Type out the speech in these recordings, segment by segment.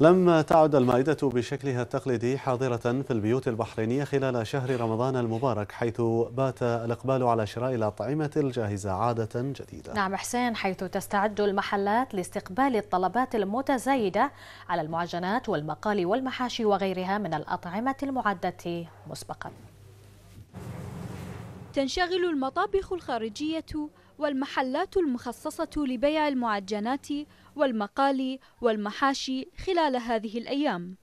لم تعد المائدة بشكلها التقليدي حاضرة في البيوت البحرينية خلال شهر رمضان المبارك حيث بات الإقبال على شراء الأطعمة الجاهزة عادة جديدة نعم حسين حيث تستعد المحلات لاستقبال الطلبات المتزايدة على المعجنات والمقالي والمحاشي وغيرها من الأطعمة المعدة مسبقا تنشغل المطابخ الخارجية والمحلات المخصصة لبيع المعجنات والمقالي والمحاشي خلال هذه الأيام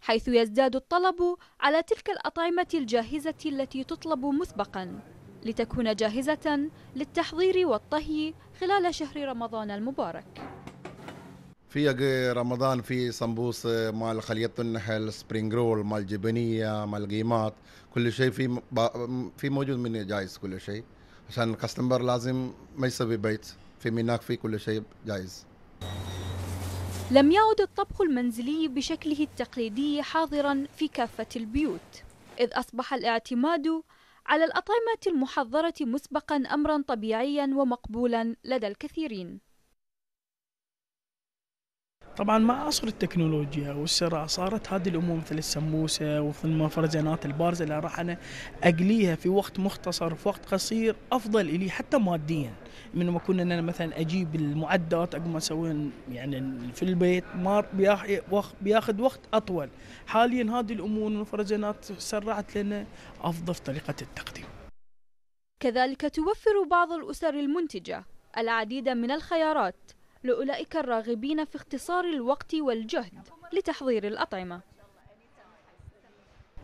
حيث يزداد الطلب على تلك الأطعمة الجاهزة التي تطلب مسبقاً لتكون جاهزة للتحضير والطهي خلال شهر رمضان المبارك في رمضان في صنبوس آه، مال خليط النحل سبرينج رول مال جبنيه مال قيمات كل شيء في في موجود من جايز كل شيء عشان الكاستمر لازم ما يسوي بيت في ميناك في كل شيء جائز لم يعد الطبخ المنزلي بشكله التقليدي حاضرا في كافة البيوت إذ أصبح الاعتماد على الأطعمة المحضرة مسبقا أمرا طبيعيا ومقبولا لدى الكثيرين طبعا مع عصر التكنولوجيا والسرعه صارت هذه الامور مثل السموسه ومثل المفرزنات البارزه اللي راح انا اقليها في وقت مختصر في وقت قصير افضل لي حتى ماديا من ما كنا انا مثلا اجيب المعدات اقوم اسوي يعني في البيت ما بياخذ وقت اطول حاليا هذه الامور المفرزنات سرعت لنا افضل طريقه التقديم كذلك توفر بعض الاسر المنتجه العديد من الخيارات لأولئك الراغبين في اختصار الوقت والجهد لتحضير الأطعمة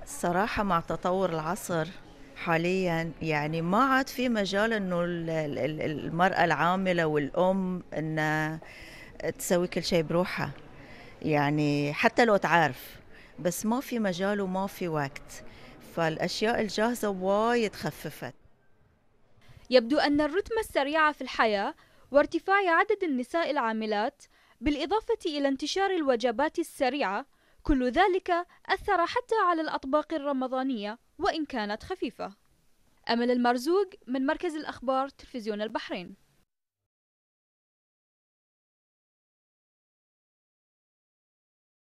الصراحة مع تطور العصر حاليا يعني ما عاد في مجال انه المرأة العاملة والأم انها تسوي كل شيء بروحها يعني حتى لو تعرف بس ما في مجال وما في وقت فالأشياء الجاهزة وايد خففت يبدو أن الرتم السريع في الحياة وارتفاع عدد النساء العاملات بالإضافة إلى انتشار الوجبات السريعة كل ذلك أثر حتى على الأطباق الرمضانية وإن كانت خفيفة أمل المرزوق من مركز الأخبار تلفزيون البحرين